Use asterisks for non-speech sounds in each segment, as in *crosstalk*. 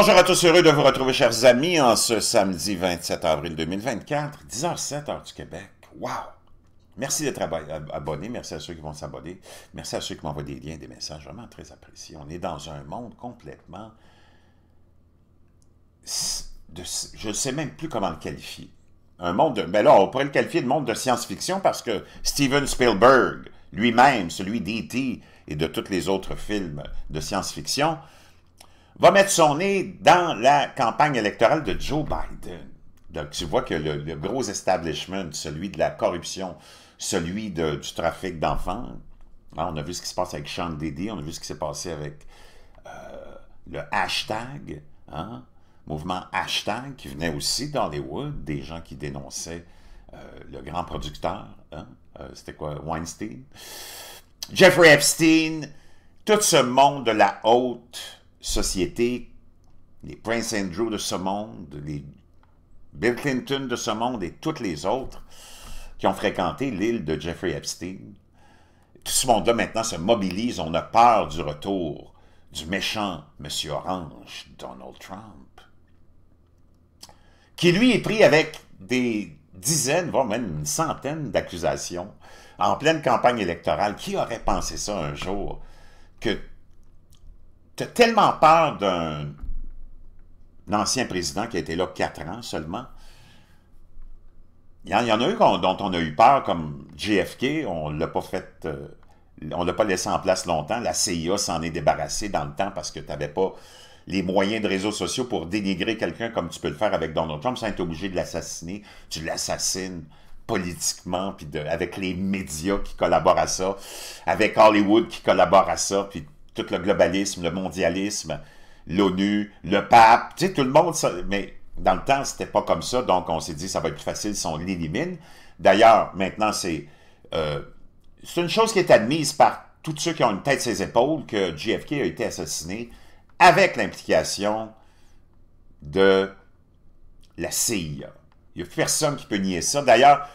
bonjour à tous, heureux de vous retrouver, chers amis, en ce samedi 27 avril 2024, 10h07 heure du Québec. Wow! Merci d'être abonnés, merci à ceux qui vont s'abonner, merci à ceux qui m'envoient des liens, des messages, vraiment très appréciés. On est dans un monde complètement... je ne sais même plus comment le qualifier. Un monde, de... Ben là, on pourrait le qualifier de monde de science-fiction parce que Steven Spielberg, lui-même, celui d'E.T. et de tous les autres films de science-fiction, va mettre son nez dans la campagne électorale de Joe Biden. Donc, tu vois que le, gros establishment, celui de la corruption, celui du trafic d'enfants, hein, on a vu ce qui se passe avec Sean Diddy, on a vu ce qui s'est passé avec euh, le hashtag, hein, mouvement hashtag qui venait aussi d'Hollywood, des gens qui dénonçaient euh, le grand producteur, hein, euh, c'était quoi, Weinstein, Jeffrey Epstein, tout ce monde de la haute société, les Prince Andrew de ce monde, les Bill Clinton de ce monde et toutes les autres qui ont fréquenté l'île de Jeffrey Epstein, tout ce monde-là maintenant se mobilise, on a peur du retour du méchant M. Orange, Donald Trump, qui lui est pris avec des dizaines, voire même une centaine d'accusations en pleine campagne électorale. Qui aurait pensé ça un jour, que as tellement peur d'un ancien président qui a été là quatre ans seulement. Il y en, a eu dont on a eu peur, comme JFK, on l'a pas fait, euh, l'a pas laissé en place longtemps. La CIA s'en est débarrassée dans le temps parce que tu n'avais pas les moyens de réseaux sociaux pour dénigrer quelqu'un comme tu peux le faire avec Donald Trump sans être obligé de l'assassiner. Tu l'assassines politiquement, puis avec les médias qui collaborent à ça, avec Hollywood qui collabore à ça, puis tout le globalisme, le mondialisme, l'ONU, le pape, tu sais, tout le monde, mais dans le temps, c'était pas comme ça, donc on s'est dit, ça va être plus facile si on l'élimine. D'ailleurs, maintenant, c'est euh, une chose qui est admise par tous ceux qui ont une tête ses épaules que JFK a été assassiné avec l'implication de la CIA. Il n'y a personne qui peut nier ça. D'ailleurs,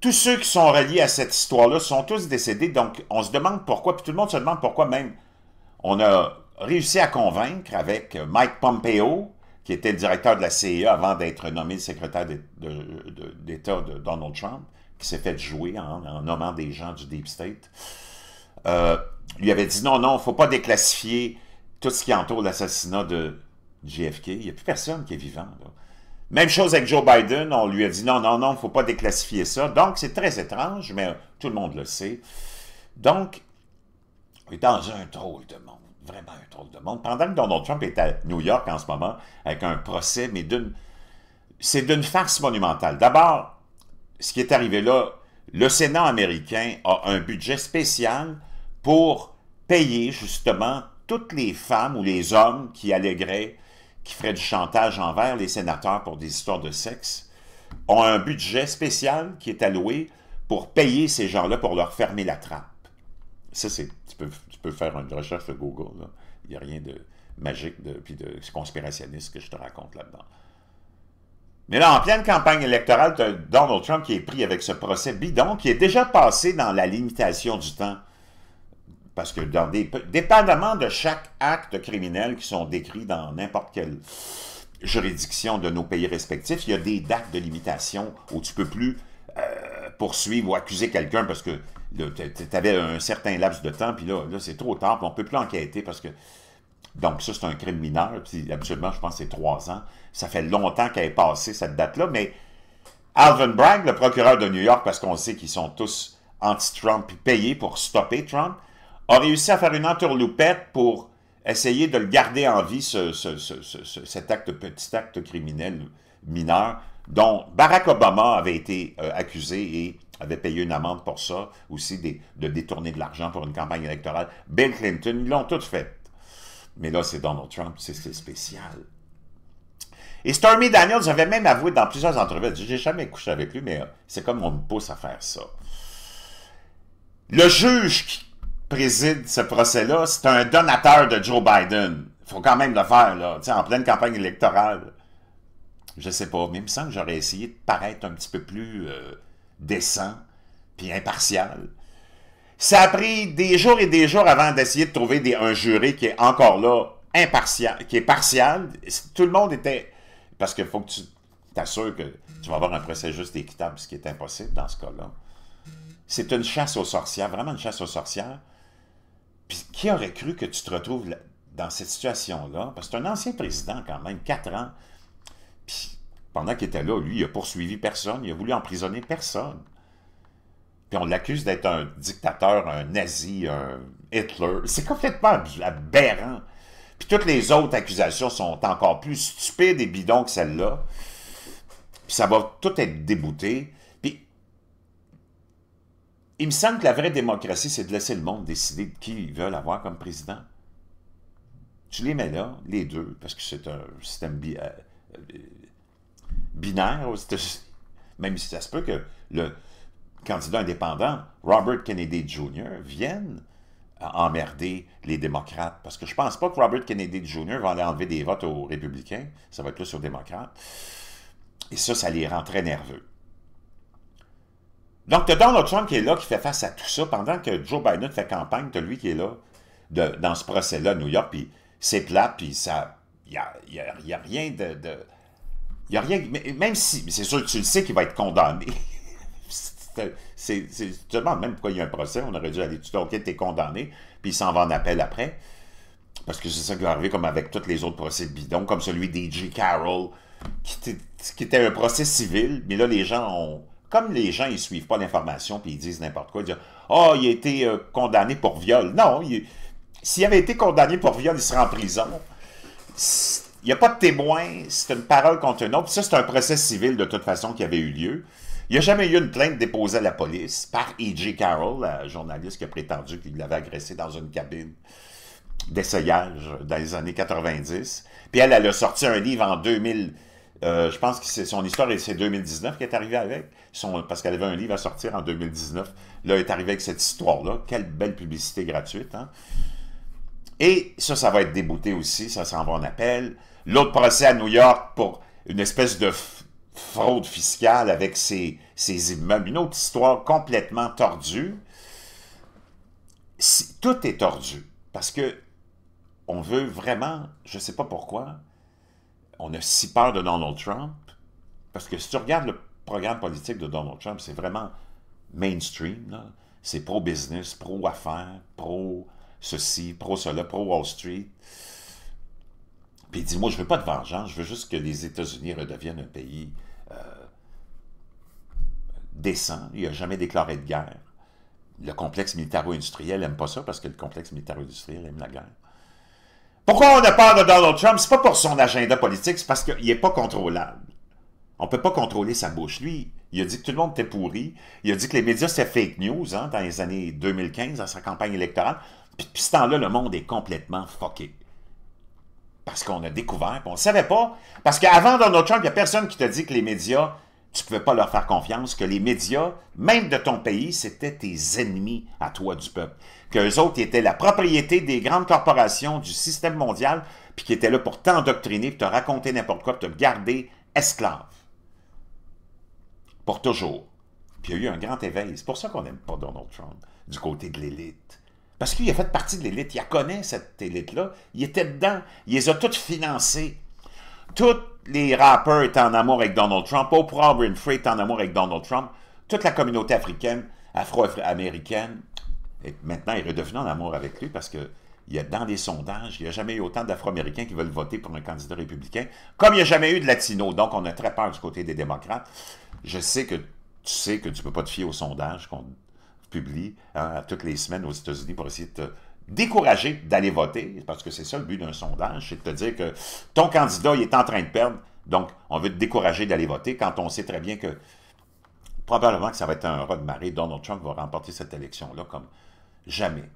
tous ceux qui sont reliés à cette histoire-là sont tous décédés, donc on se demande pourquoi, puis tout le monde se demande pourquoi même on a réussi à convaincre avec Mike Pompeo, qui était directeur de la CIA e avant d'être nommé secrétaire d'État de, Donald Trump, qui s'est fait jouer en, nommant des gens du Deep State. Euh, lui avait dit non, non, il ne faut pas déclassifier tout ce qui entoure l'assassinat de JFK. Il n'y a plus personne qui est vivant. Même chose avec Joe Biden, on lui a dit non, non, non, il ne faut pas déclassifier ça. Donc, c'est très étrange, mais tout le monde le sait. Donc, dans un drôle de monde, vraiment un drôle de monde. Pendant que Donald Trump est à New York en ce moment, avec un procès, mais d'une... C'est d'une farce monumentale. D'abord, ce qui est arrivé là, le Sénat américain a un budget spécial pour payer justement toutes les femmes ou les hommes qui allégraient, qui feraient du chantage envers les sénateurs pour des histoires de sexe, ont un budget spécial qui est alloué pour payer ces gens-là pour leur fermer la trappe. Ça, c'est tu peux faire une recherche sur Google. Il n'y a rien de magique de, puis de conspirationniste que je te raconte là-dedans. Mais là, en pleine campagne électorale, tu as Donald Trump qui est pris avec ce procès bidon qui est déjà passé dans la limitation du temps. Parce que dans dépendamment de chaque acte criminel qui sont décrits dans n'importe quelle juridiction de nos pays respectifs, il y a des dates de limitation où tu ne peux plus euh, poursuivre ou accuser quelqu'un parce que tu avais un certain laps de temps, puis là, là c'est trop tard, puis on ne peut plus enquêter parce que. Donc, ça, c'est un crime mineur, puis absolument, je pense que c'est trois ans. Ça fait longtemps qu'elle est passée, cette date-là, mais Alvin Bragg, le procureur de New York, parce qu'on sait qu'ils sont tous anti-Trump puis payés pour stopper Trump, a réussi à faire une entourloupette pour essayer de le garder en vie, ce, cet acte, petit acte criminel mineur, dont Barack Obama avait été euh, accusé et avait payé une amende pour ça, aussi de détourner de l'argent pour une campagne électorale. Bill Clinton, ils l'ont tout fait. Mais là, c'est Donald Trump, c'est spécial. Et Stormy Daniels avait même avoué dans plusieurs entrevues, j'ai jamais couché avec lui, mais euh, c'est comme on me pousse à faire ça. Le juge qui préside ce procès-là, c'est un donateur de Joe Biden. Il faut quand même le faire, là, en pleine campagne électorale. Je sais pas, mais il me semble que j'aurais essayé de paraître un petit peu plus... Euh, décent, puis impartial. Ça a pris des jours et des jours avant d'essayer de trouver des, un jury qui est encore là, impartial, qui est partial. Tout le monde était... Parce qu'il faut que tu t'assures que tu vas avoir un procès juste et équitable, ce qui est impossible dans ce cas-là. C'est une chasse aux sorcières, vraiment une chasse aux sorcières. Puis qui aurait cru que tu te retrouves dans cette situation-là? Parce que es un ancien président quand même, quatre ans. Puis pendant qu'il était là, lui, il a poursuivi personne, il a voulu emprisonner personne. Puis on l'accuse d'être un dictateur, un nazi, un Hitler. C'est complètement aberrant. Puis toutes les autres accusations sont encore plus stupides et bidons que celle-là. Puis ça va tout être débouté. Puis il me semble que la vraie démocratie, c'est de laisser le monde décider de qui ils veulent avoir comme président. Tu les mets là, les deux, parce que c'est un système euh, euh, binaire aux Même si ça se peut que le candidat indépendant, Robert Kennedy Jr., vienne emmerder les démocrates. Parce que je pense pas que Robert Kennedy Jr. va aller enlever des votes aux républicains. Ça va être plus sur démocrates. Et ça, ça les rend très nerveux. Donc, tu as Donald Trump qui est là, qui fait face à tout ça, pendant que Joe Biden fait campagne, tu as lui qui est là, de, dans ce procès-là, à New York, puis c'est plat, puis ça... Il n'y a, rien de il n'y a rien. Même si. C'est sûr que tu le sais qu'il va être condamné. *laughs* tu te demandes même pourquoi il y a un procès. On aurait dû aller. Tu dis, OK, t'es condamné. Puis il s'en va en appel après. Parce que c'est ça qui va arriver comme avec tous les autres procès de bidon, comme celui d'E.G. Carroll, qui était, un procès civil. Mais là, les gens ont. Comme les gens, ils suivent pas l'information, puis ils disent n'importe quoi. Ils disent oh, il a été euh, condamné pour viol. Non, s'il avait été condamné pour viol, il serait en prison. Il n'y a pas de témoin, c'est une parole contre un autre. Ça, c'est un procès civil de toute façon qui avait eu lieu. Il n'y a jamais eu une plainte déposée à la police par E.J. Carroll, la journaliste qui a prétendu qu'il l'avait agressé dans une cabine d'essayage dans les années 90. Puis elle, elle a sorti un livre en 2000. Euh, je pense que c'est son histoire et c'est 2019 qui est arrivée avec, parce qu'elle avait un livre à sortir en 2019. Là, elle est arrivée avec cette histoire-là. Quelle belle publicité gratuite, hein? Et ça, ça va être débouté aussi, ça s'en va en appel. L'autre procès à New York pour une espèce de fraude fiscale avec ses, immeubles. Une autre histoire complètement tordue. tout est tordu parce que on veut vraiment, je ne sais pas pourquoi, on a si peur de Donald Trump parce que si tu regardes le programme politique de Donald Trump, c'est vraiment mainstream. C'est pro-business, pro-affaires, pro-, ceci, pro cela, pro Wall Street. Puis il dit, moi, je ne veux pas de vengeance, je veux juste que les États-Unis redeviennent un pays euh, décent. Il n'a jamais déclaré de guerre. Le complexe militaro-industriel n'aime pas ça parce que le complexe militaro-industriel aime la guerre. Pourquoi on a peur de Donald Trump? C'est pas pour son agenda politique, c'est parce qu'il n'est pas contrôlable. On ne peut pas contrôler sa bouche. Lui, il a dit que tout le monde était pourri. Il a dit que les médias, c'est fake news hein, dans les années 2015, dans sa campagne électorale. Puis ce temps-là, le monde est complètement fucké. Parce qu'on a découvert, puis on ne savait pas. Parce qu'avant Donald Trump, il n'y a personne qui te dit que les médias, tu ne pouvais pas leur faire confiance, que les médias, même de ton pays, c'était tes ennemis à toi du peuple. Qu'eux autres étaient la propriété des grandes corporations du système mondial, puis qui étaient là pour t'endoctriner, puis te raconter n'importe quoi, puis te garder esclave. Pour toujours. Puis il y a eu un grand éveil. C'est pour ça qu'on n'aime pas Donald Trump, du côté de l'élite. Parce qu'il a fait partie de l'élite. Il connaît, cette élite-là. Il était dedans. Il les a toutes financées. Tous les rappeurs étaient en amour avec Donald Trump. Oprah Winfrey est en amour avec Donald Trump. Toute la communauté africaine, afro-américaine, et maintenant, est redevenu en amour avec lui parce que il dans les sondages, il n'y a jamais eu autant d'Afro-Américains qui veulent voter pour un candidat républicain, comme il n'y a jamais eu de Latinos. Donc, on a très peur du côté des démocrates. Je sais que tu sais que tu ne peux pas te fier aux sondages publie hein, toutes les semaines aux États-Unis pour essayer de te décourager d'aller voter, parce que c'est ça le but d'un sondage, c'est de te dire que ton candidat, il est en train de perdre, donc on veut te décourager d'aller voter quand on sait très bien que probablement que ça va être un raz de marée. Donald Trump va remporter cette élection-là comme jamais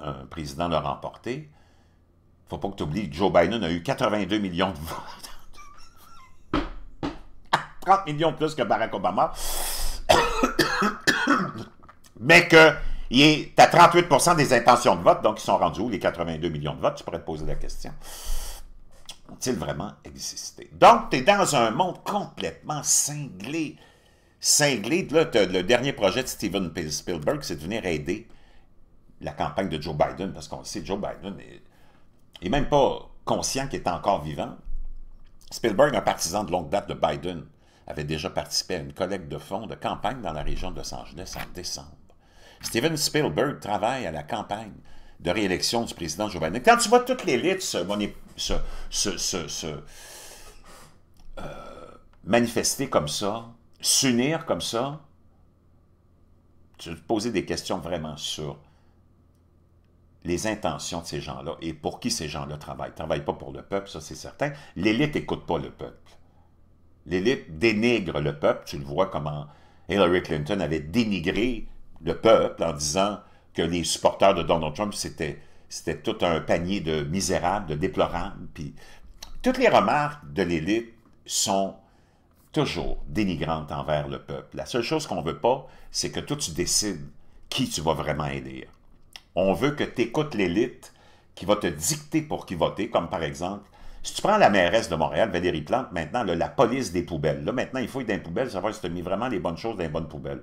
un président l'a remporté. Faut pas que tu oublies que Joe Biden a eu 82 millions de *laughs* votes. 30 ah, millions de plus que Barack Obama mais que tu as 38 des intentions de vote, donc ils sont rendus où les 82 millions de votes? Tu pourrais te poser la question. Ont-ils vraiment existé? Donc, tu es dans un monde complètement cinglé. Cinglé. Là, le dernier projet de Steven Spielberg, c'est de venir aider la campagne de Joe Biden, parce qu'on sait, Joe Biden n'est même pas conscient qu'il est encore vivant. Spielberg, un partisan de longue date de Biden, avait déjà participé à une collecte de fonds de campagne dans la région de Los Angeles en décembre. Steven Spielberg travaille à la campagne de réélection du président Joe Biden. Quand tu vois toute l'élite se, euh, manifester comme ça, s'unir comme ça, tu te poser des questions vraiment sur les intentions de ces gens-là et pour qui ces gens-là travaillent. Ils ne travaillent pas pour le peuple, ça c'est certain. L'élite n'écoute pas le peuple. L'élite dénigre le peuple. Tu le vois comment Hillary Clinton avait dénigré le peuple en disant que les supporters de Donald Trump, c'était tout un panier de misérables, de déplorables. Puis toutes les remarques de l'élite sont toujours dénigrantes envers le peuple. La seule chose qu'on ne veut pas, c'est que toi, tu décides qui tu vas vraiment aider. On veut que tu écoutes l'élite qui va te dicter pour qui voter, comme par exemple, si tu prends la mairesse de Montréal, Valérie Plante, maintenant, la police des poubelles. Là, maintenant, il faut être dans les poubelles, savoir si tu as mis vraiment les bonnes choses dans les bonnes poubelles.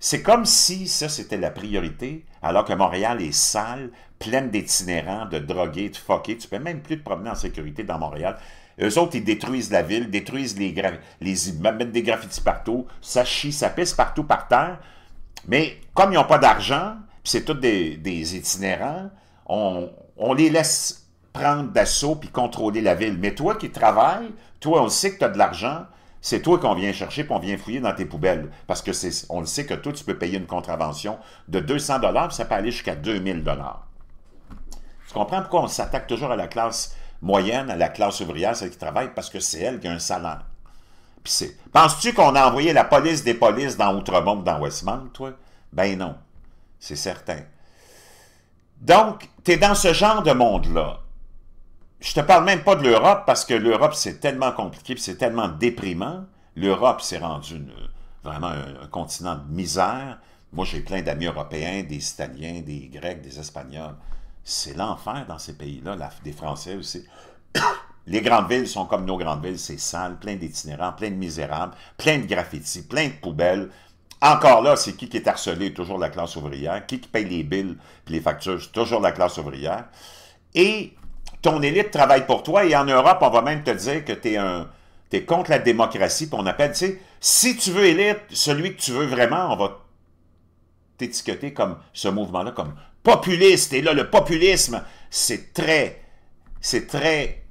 C'est comme si ça, c'était la priorité, alors que Montréal est sale, pleine d'itinérants, de drogués, de fuckés. Tu peux même plus te promener en sécurité dans Montréal. Eux autres, ils détruisent la ville, détruisent les, les mettent des graffitis partout, ça chie, ça pisse partout par terre. Mais comme ils n'ont pas d'argent, puis c'est tous des, itinérants, on, on, les laisse prendre d'assaut puis contrôler la ville. Mais toi qui travailles, toi, on sait que tu as de l'argent, c'est toi qu'on vient chercher, qu'on vient fouiller dans tes poubelles. Parce que c'est, on le sait que toi, tu peux payer une contravention de 200 dollars, ça peut aller jusqu'à 2000 dollars. Tu comprends pourquoi on s'attaque toujours à la classe moyenne, à la classe ouvrière, celle qui travaille, parce que c'est elle qui a un salaire. Penses-tu qu'on a envoyé la police des polices dans Outremont, dans Westmount, toi? Ben non, c'est certain. Donc, tu es dans ce genre de monde-là je te parle même pas de l'Europe parce que l'Europe, c'est tellement compliqué, c'est tellement déprimant. L'Europe s'est rendue vraiment un, continent de misère. Moi, j'ai plein d'amis européens, des Italiens, des Grecs, des Espagnols. C'est l'enfer dans ces pays-là, des Français aussi. *coughs* Les grandes villes sont comme nos grandes villes, c'est sale, plein d'itinérants, plein de misérables, plein de graffitis, plein de poubelles. Encore là, c'est qui qui est harcelé? Toujours la classe ouvrière. Qui qui paye les billes et les factures? Toujours la classe ouvrière. Et ton élite travaille pour toi et en Europe, on va même te dire que tu es un t'es contre la démocratie, puis on appelle, tu sais, si tu veux élite, celui que tu veux vraiment, on va t'étiqueter comme ce mouvement-là, comme populiste. Et là, le populisme, c'est très, c'est très,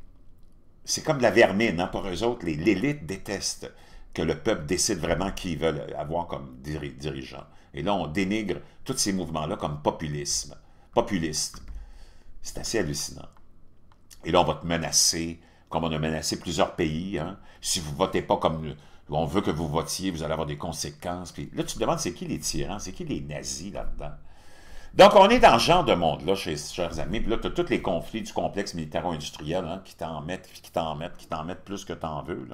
c'est comme de la vermine, hein, pour eux autres. L'élite déteste que le peuple décide vraiment qui ils veulent avoir comme dirigeant. Et là, on dénigre tous ces mouvements-là comme populisme, populiste. C'est assez hallucinant. Et là, on va te menacer, comme on a menacé plusieurs pays. Hein. Si vous ne votez pas comme on veut que vous votiez, vous allez avoir des conséquences. Puis là, tu te demandes, c'est qui les tyrans? C'est qui les nazis là-dedans? Donc, on est dans ce genre de monde-là, chers amis. Puis là, tu as tous les conflits du complexe militaro-industriel hein, qui t'en mettent, qui t'en mettent, qui t'en mettent plus que t'en veux.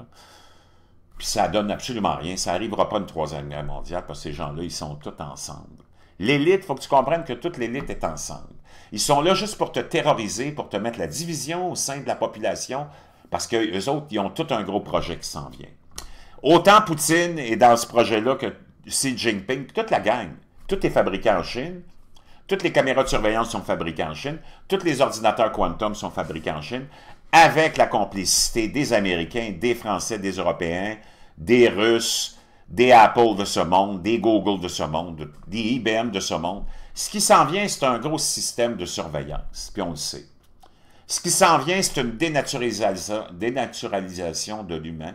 Puis ça donne absolument rien. Ça n'arrivera pas une troisième guerre mondiale parce que ces gens-là, ils sont tous ensemble. L'élite, il faut que tu comprennes que toute l'élite est ensemble. Ils sont là juste pour te terroriser, pour te mettre la division au sein de la population, parce qu'eux autres, ils ont tout un gros projet qui s'en vient. Autant Poutine est dans ce projet-là que Xi Jinping, toute la gang, tout est fabriqué en Chine, toutes les caméras de surveillance sont fabriquées en Chine, tous les ordinateurs quantum sont fabriqués en Chine, avec la complicité des Américains, des Français, des Européens, des Russes, des Apple de ce monde, des Google de ce monde, des IBM de ce monde. Ce qui s'en vient, c'est un gros système de surveillance, puis on le sait. Ce qui s'en vient, c'est une dénaturalisation de l'humain.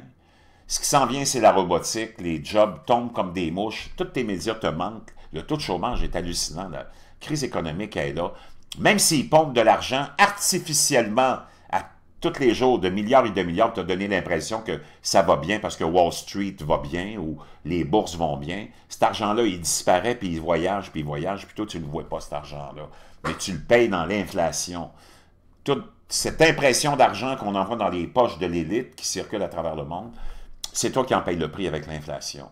Ce qui s'en vient, c'est la robotique. Les jobs tombent comme des mouches. toutes tes médias te manquent. Le taux de chômage est hallucinant. La crise économique est là. Même s'ils pompent de l'argent artificiellement, tous les jours de milliards et de milliards te donné l'impression que ça va bien parce que Wall Street va bien ou les bourses vont bien. Cet argent-là, il disparaît, puis il voyage, puis il voyage, puis toi, tu ne le vois pas, cet argent-là. Mais tu le payes dans l'inflation. Toute cette impression d'argent qu'on envoie dans les poches de l'élite qui circule à travers le monde, c'est toi qui en payes le prix avec l'inflation.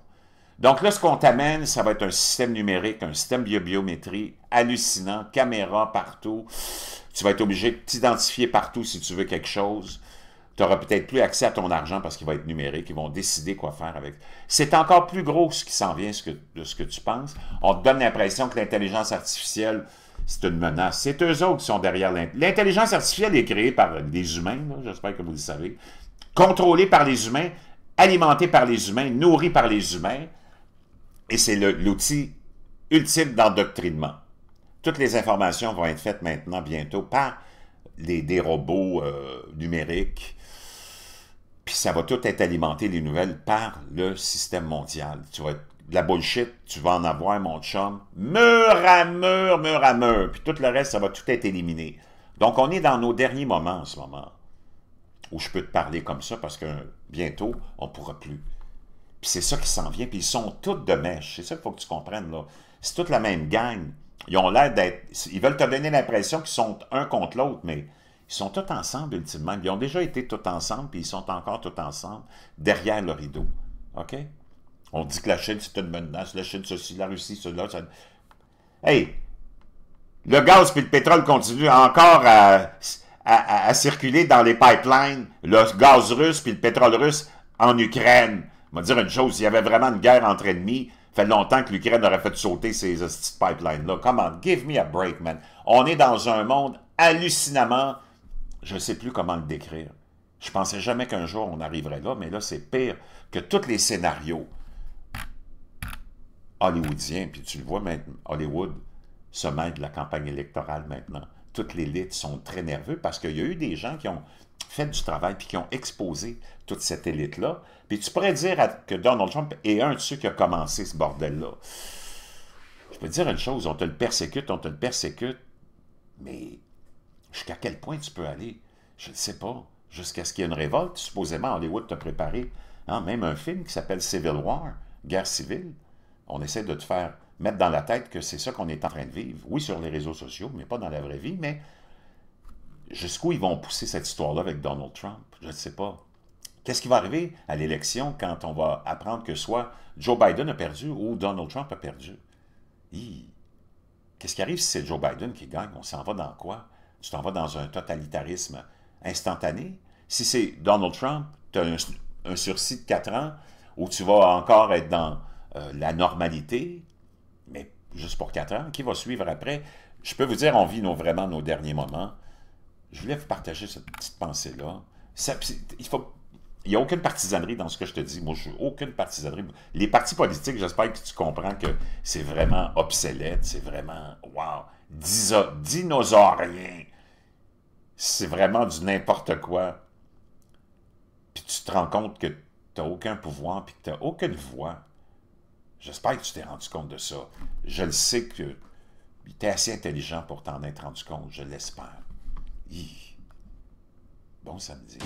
Donc là, ce qu'on t'amène, ça va être un système numérique, un système biobiométrie biométrie hallucinant, caméra partout. Tu vas être obligé de t'identifier partout si tu veux quelque chose. Tu n'auras peut-être plus accès à ton argent parce qu'il va être numérique. Ils vont décider quoi faire avec. C'est encore plus gros ce qui s'en vient ce que, de ce que tu penses. On te donne l'impression que l'intelligence artificielle, c'est une menace. C'est eux autres qui sont derrière l'intelligence artificielle est créée par des humains, j'espère que vous le savez, contrôlée par les humains, alimentée par les humains, nourrie par les humains. Et c'est l'outil ultime d'endoctrinement. Toutes les informations vont être faites maintenant, bientôt, par les, des robots euh, numériques. Puis ça va tout être alimenté, les nouvelles, par le système mondial. Tu vas être, de la bullshit, tu vas en avoir, mon chum, mur à mur, mur à mur. Puis tout le reste, ça va tout être éliminé. Donc, on est dans nos derniers moments en ce moment, où je peux te parler comme ça, parce que bientôt, on ne pourra plus. Puis c'est ça qui s'en vient. Puis ils sont tous de mèche. C'est ça qu'il faut que tu comprennes. là. C'est toute la même gang. Ils ont l'air d'être. Ils veulent te donner l'impression qu'ils sont un contre l'autre, mais ils sont tous ensemble ultimement. Ils ont déjà été tous ensemble, puis ils sont encore tous ensemble derrière le rideau. OK? On dit que la Chine, c'est une menace, la Chine, ceci, la Russie, cela. Ça... Hey! Le gaz puis le pétrole continuent encore à, à, circuler dans les pipelines, le gaz russe puis le pétrole russe en Ukraine. On va dire une chose, s'il y avait vraiment une guerre entre ennemis, fait longtemps que l'Ukraine aurait fait sauter ces pipelines-là. Comment? Give me a break, man. On est dans un monde hallucinamment... Je ne sais plus comment le décrire. Je pensais jamais qu'un jour on arriverait là, mais là, c'est pire que tous les scénarios hollywoodiens, puis tu le vois maintenant, Hollywood se mêle de la campagne électorale maintenant. Toutes les élites sont très nerveux parce qu'il y a eu des gens qui ont fait du travail puis qui ont exposé toute cette élite-là. Puis tu pourrais dire que Donald Trump est un de ceux qui a commencé ce bordel-là. Je peux te dire une chose, on te le persécute, on te le persécute, mais jusqu'à quel point tu peux aller? Je ne sais pas. Jusqu'à ce qu'il y ait une révolte, supposément Hollywood t'a préparé hein, même un film qui s'appelle Civil War, guerre civile. On essaie de te faire mettre dans la tête que c'est ça qu'on est en train de vivre. Oui, sur les réseaux sociaux, mais pas dans la vraie vie, mais jusqu'où ils vont pousser cette histoire-là avec Donald Trump? Je ne sais pas. Qu'est-ce qui va arriver à l'élection quand on va apprendre que soit Joe Biden a perdu ou Donald Trump a perdu? Qu'est-ce qui arrive si c'est Joe Biden qui gagne? On s'en va dans quoi? Tu t'en vas dans un totalitarisme instantané? Si c'est Donald Trump, tu as un, sursis de 4 ans où tu vas encore être dans euh, la normalité, mais juste pour 4 ans. Qui va suivre après? Je peux vous dire, on vit vraiment nos derniers moments je voulais vous partager cette petite pensée-là. Il faut n'y a aucune partisanerie dans ce que je te dis. Moi, je aucune partisanerie. Les partis politiques, j'espère que tu comprends que c'est vraiment obsolète, c'est vraiment, wow, dinosaurien. C'est vraiment du n'importe quoi. Puis tu te rends compte que tu n'as aucun pouvoir, puis que tu n'as aucune voix. J'espère que tu t'es rendu compte de ça. Je le sais que tu es assez intelligent pour t'en être rendu compte, je l'espère. Bon samedi.